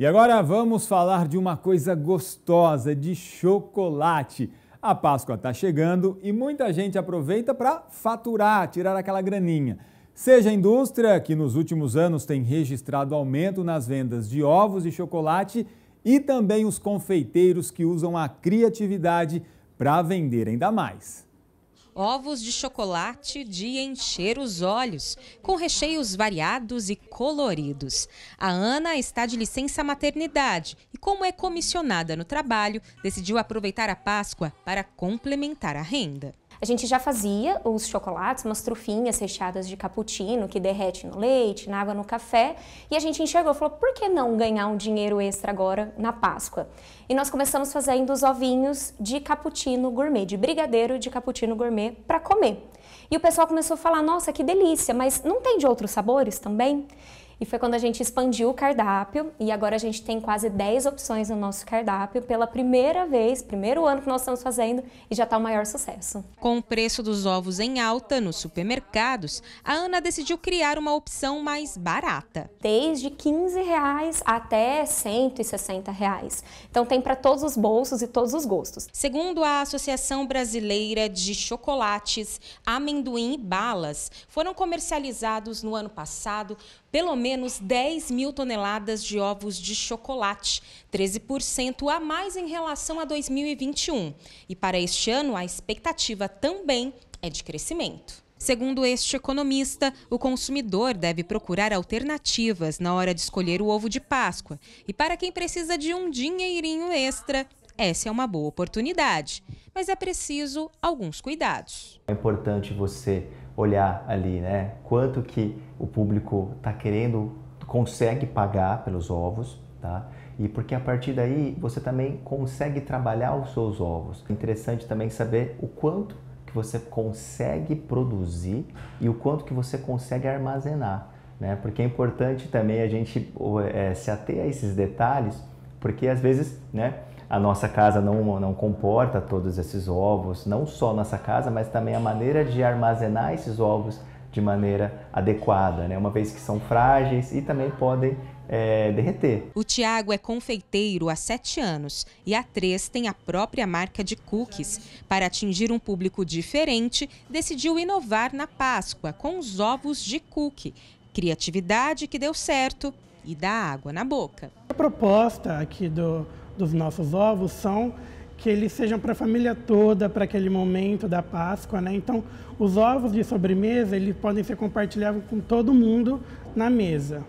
E agora vamos falar de uma coisa gostosa, de chocolate. A Páscoa está chegando e muita gente aproveita para faturar, tirar aquela graninha. Seja a indústria, que nos últimos anos tem registrado aumento nas vendas de ovos e chocolate, e também os confeiteiros que usam a criatividade para vender ainda mais ovos de chocolate de encher os olhos, com recheios variados e coloridos. A Ana está de licença maternidade e, como é comissionada no trabalho, decidiu aproveitar a Páscoa para complementar a renda. A gente já fazia os chocolates, umas trufinhas recheadas de cappuccino que derrete no leite, na água, no café, e a gente enxergou, falou, por que não ganhar um dinheiro extra agora na Páscoa? E nós começamos fazendo os ovinhos de cappuccino gourmet, de brigadeiro de cappuccino gourmet para comer. E o pessoal começou a falar: nossa, que delícia, mas não tem de outros sabores também? E foi quando a gente expandiu o cardápio e agora a gente tem quase 10 opções no nosso cardápio pela primeira vez, primeiro ano que nós estamos fazendo e já está o maior sucesso. Com o preço dos ovos em alta nos supermercados, a Ana decidiu criar uma opção mais barata. Desde 15 reais até 160 reais. Então tem para todos os bolsos e todos os gostos. Segundo a Associação Brasileira de Chocolates, amendoim e balas foram comercializados no ano passado pelo menos menos 10 mil toneladas de ovos de chocolate, 13% a mais em relação a 2021. E para este ano, a expectativa também é de crescimento. Segundo este economista, o consumidor deve procurar alternativas na hora de escolher o ovo de Páscoa. E para quem precisa de um dinheirinho extra, essa é uma boa oportunidade. Mas é preciso alguns cuidados. É importante você olhar ali, né? Quanto que o público está querendo, consegue pagar pelos ovos, tá? E porque a partir daí você também consegue trabalhar os seus ovos. interessante também saber o quanto que você consegue produzir e o quanto que você consegue armazenar, né? Porque é importante também a gente é, se ater a esses detalhes, porque às vezes, né? a nossa casa não, não comporta todos esses ovos, não só nossa casa, mas também a maneira de armazenar esses ovos de maneira adequada, né? uma vez que são frágeis e também podem é, derreter. O Tiago é confeiteiro há sete anos e há três tem a própria marca de cookies. Para atingir um público diferente, decidiu inovar na Páscoa com os ovos de cookie. Criatividade que deu certo e dá água na boca. A proposta aqui do, dos nossos ovos são que eles sejam para a família toda, para aquele momento da Páscoa, né? Então, os ovos de sobremesa, eles podem ser compartilhados com todo mundo na mesa.